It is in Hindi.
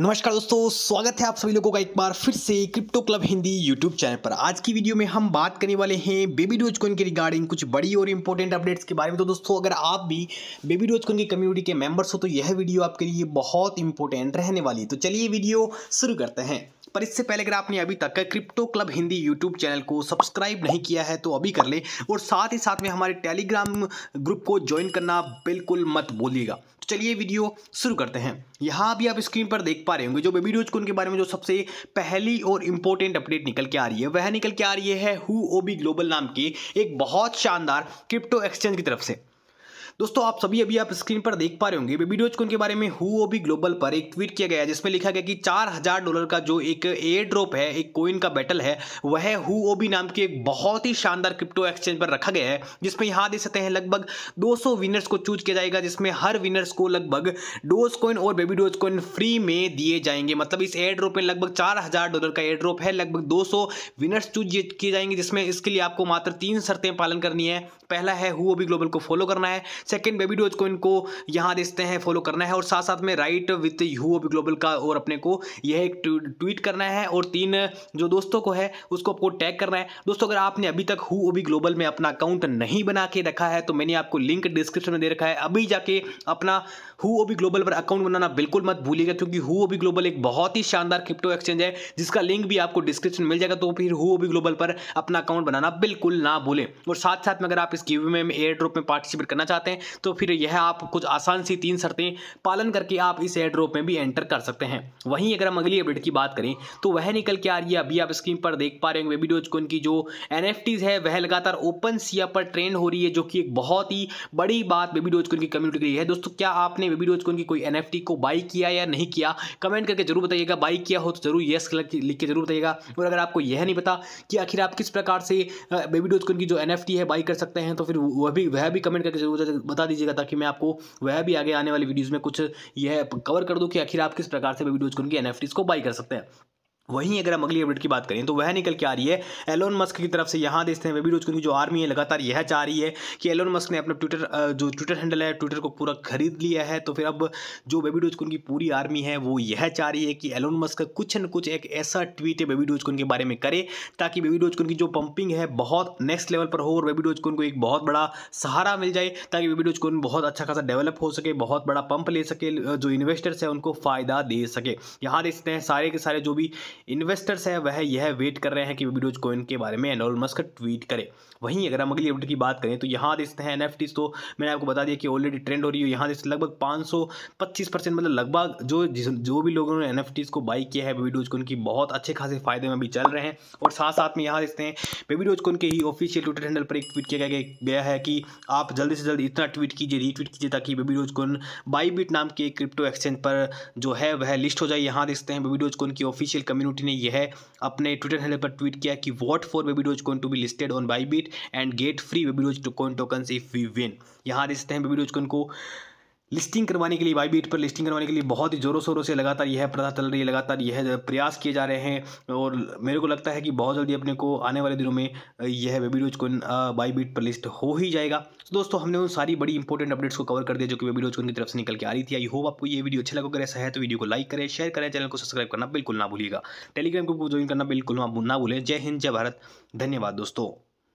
नमस्कार दोस्तों स्वागत है आप सभी लोगों का एक बार फिर से crypto club Hindi YouTube channel पर आज की वीडियो में हम बात करने वाले हैं बेबी डोज कॉइन के रिगार्डिंग कुछ बड़ी और इंपॉर्टेंट अपडेट्स के बारे में तो दोस्तों अगर आप भी बेबी डोज कॉइन की कम्युनिटी के मेंबर्स हो तो यह वीडियो आपके लिए बहुत इंपॉर्टेंट रहने वाली है तो चलिए वीडियो शुरू करते हैं पर इससे पहले अगर आपने अभी तक crypto club Hindi YouTube channel को सब्सक्राइब नहीं किया है तो अभी कर ले और साथ ही साथ में हमारे टेलीग्राम ग्रुप को ज्वाइन करना बिल्कुल मत भूलिएगा चलिए वीडियो शुरू करते हैं यहाँ भी आप स्क्रीन पर देख पा रहे होंगे जो बेबी डोज को उनके बारे में जो सबसे पहली और इंपॉर्टेंट अपडेट निकल के आ रही है वह निकल के आ रही है हु ओबी ग्लोबल नाम की एक बहुत शानदार क्रिप्टो एक्सचेंज की तरफ से दोस्तों आप सभी अभी आप स्क्रीन पर देख पा रहे होंगे बेबी को के बारे में हुओ भी ग्लोबल पर एक ट्वीट किया गया जिसमें लिखा गया कि चार हजार डॉलर का जो एक एयर ड्रॉप है एक कोइन का बैटल है वह हुओ भी नाम की एक बहुत ही शानदार क्रिप्टो एक्सचेंज पर रखा गया है जिसमें यहाँ देख सकते हैं लगभग सौ विनर्स को चूज किया जाएगा जिसमें हर विनर्स को लगभग डोज कॉइन और बेबी डोज कोइन फ्री में दिए जाएंगे मतलब इस एयर ड्रॉप में लगभग चार हजार डॉलर का एयर ड्रॉप है लगभग सौ विनर्स चूज किए जाएंगे जिसमें इसके लिए आपको मात्र तीन शर्तें पालन करनी है पहला है हुओ भी ग्लोबल को फॉलो करना है सेकेंड बेबी डोज को इनको यहाँ देखते हैं फॉलो करना है और साथ साथ में right with you O global का और अपने को यह एक ट्वीट करना है और तीन जो दोस्तों को है उसको आपको टैग करना है दोस्तों अगर आपने अभी तक हु ग्लोबल में अपना अकाउंट नहीं बना के रखा है तो मैंने आपको लिंक डिस्क्रिप्शन में दे रखा है अभी जाके अपना हु ग्लोबल पर अकाउंट बनाना बिल्कुल मत भूलिएगा क्योंकि हु ग्लोबल एक बहुत ही शानदार क्रिप्टो एक्सचेंज है जिसका लिंक भी आपको डिस्क्रिप्शन मिल जाएगा तो फिर हु ग्लोबल पर अपना अकाउंट बनाना बिल्कुल ना भूलें और साथ साथ में अगर आप इस गिवे में एयर ड्रॉप में पार्टिसिपेट करना चाहते हैं तो फिर यह आप कुछ आसान सी तीन शर्तें पालन करके आप इस एड्रॉप में भी एंटर कर सकते हैं वहीं अगर हम अगली अपडेट की बात करें तो वह निकल के आ रही है अभी आप स्क्रीन पर देख पा रहे होंगे वीडियोज को उनकी जो एन है वह लगातार ओपन सिया पर ट्रेंड हो रही है जो कि एक बहुत ही बड़ी बात बेबी को की कम्युनिटी के लिए है दोस्तों क्या आपने बेबी को की कोई एन को बाई किया या नहीं किया कमेंट करके जरूर बताइएगा बाई किया हो तो जरूर यस लिख के जरूर बताइएगा और अगर आपको यह नहीं पता कि आखिर आप किस प्रकार से बेबी को की जो एन है बाई कर सकते हैं तो फिर वह भी वह भी कमेंट करके जरूर बता दीजिएगा ताकि मैं आपको वह भी आगे आने वाली वीडियोज़ में कुछ यह कवर कर दूँ कि आखिर आप किस प्रकार से वीडियोज़ को उनकी एन को बाई कर सकते हैं वहीं अगर हम अगली अपडेट की बात करें तो वह निकल के आ रही है एलोन मस्क की तरफ से यहाँ देखते हैं बेबी रोज की जो आर्मी है लगातार यह चाह रही है कि एलोन मस्क ने अपना ट्विटर जो ट्विटर हैंडल है ट्विटर को पूरा खरीद लिया है तो फिर अब जो बेबी रोज की पूरी आर्मी है वो यह चाह रही है कि एलोन मस्क कुछ न कुछ एक ऐसा ट्वीट है बेबी रोज के बारे में करे ताकि बेबी रोज की जो पंपिंग है बहुत नेक्स्ट लेवल पर हो और बेबी रोज को एक बहुत बड़ा सहारा मिल जाए ताकि बेबी रोज बहुत अच्छा खासा डेवलप हो सके बहुत बड़ा पंप ले सके जो इन्वेस्टर्स हैं उनको फ़ायदा दे सके यहाँ देखते हैं सारे के सारे जो भी इन्वेस्टर्स है वह यह वेट कर रहे हैं कि वीडियोज कॉइन के बारे में एनोल मस्क ट्वीट करे वहीं अगर हम अगली अपडेट की बात करें तो यहाँ देखते हैं एन तो मैंने आपको बता दिया कि ऑलरेडी ट्रेंड हो रही है यहाँ देखते लगभग पाँच परसेंट मतलब लगभग जो जो भी लोगों ने एन को बाई किया है बेबीडोज कॉइन की बहुत अच्छे खासे फायदे में भी चल रहे हैं और साथ साथ में यहाँ देखते हैं बेबीडोज कॉइन के ही ऑफिशियल ट्विटर हैंडल पर एक ट्वीट किया गया है कि आप जल्दी से जल्दी इतना ट्वीट कीजिए रीट्वीट कीजिए ताकि बेबीडोज कॉइन बाई नाम के क्रिप्टो एक्सचेंज पर जो है वह लिस्ट हो जाए यहाँ देखते हैं बेबीडोज कॉइन की ऑफिशियल कम्युनिटी बेनूटी ने यह अपने ट्विटर हैंडल पर ट्वीट किया कि what for baby doge coin to be listed on beat and get free baby doge coin if we win यहाँ देखते हैं बेबी डोज कॉइन को लिस्टिंग करवाने के लिए वाई बीट पर लिस्टिंग करवाने के लिए बहुत ही ज़ोरों शोरों से लगातार यह प्रथा चल रही है लगातार यह प्रयास किए जा रहे हैं और मेरे को लगता है कि बहुत जल्दी अपने को आने वाले दिनों में यह वेबीडोज को वाई बीट पर लिस्ट हो ही जाएगा तो दोस्तों हमने उन सारी बड़ी इंपॉर्टेंट अपडेट्स को कवर कर दिया जो कि वेबीडोज को की तरफ से निकल के आ रही थी आई होप आपको ये वीडियो अच्छा लगा अगर ऐसा है तो वीडियो को लाइक करें शेयर करें चैनल को सब्सक्राइब करना बिल्कुल ना भूलिएगा टेलीग्राम ग्रुप को ज्वाइन करना बिल्कुल ना भूलें जय हिंद जय भारत धन्यवाद दोस्तों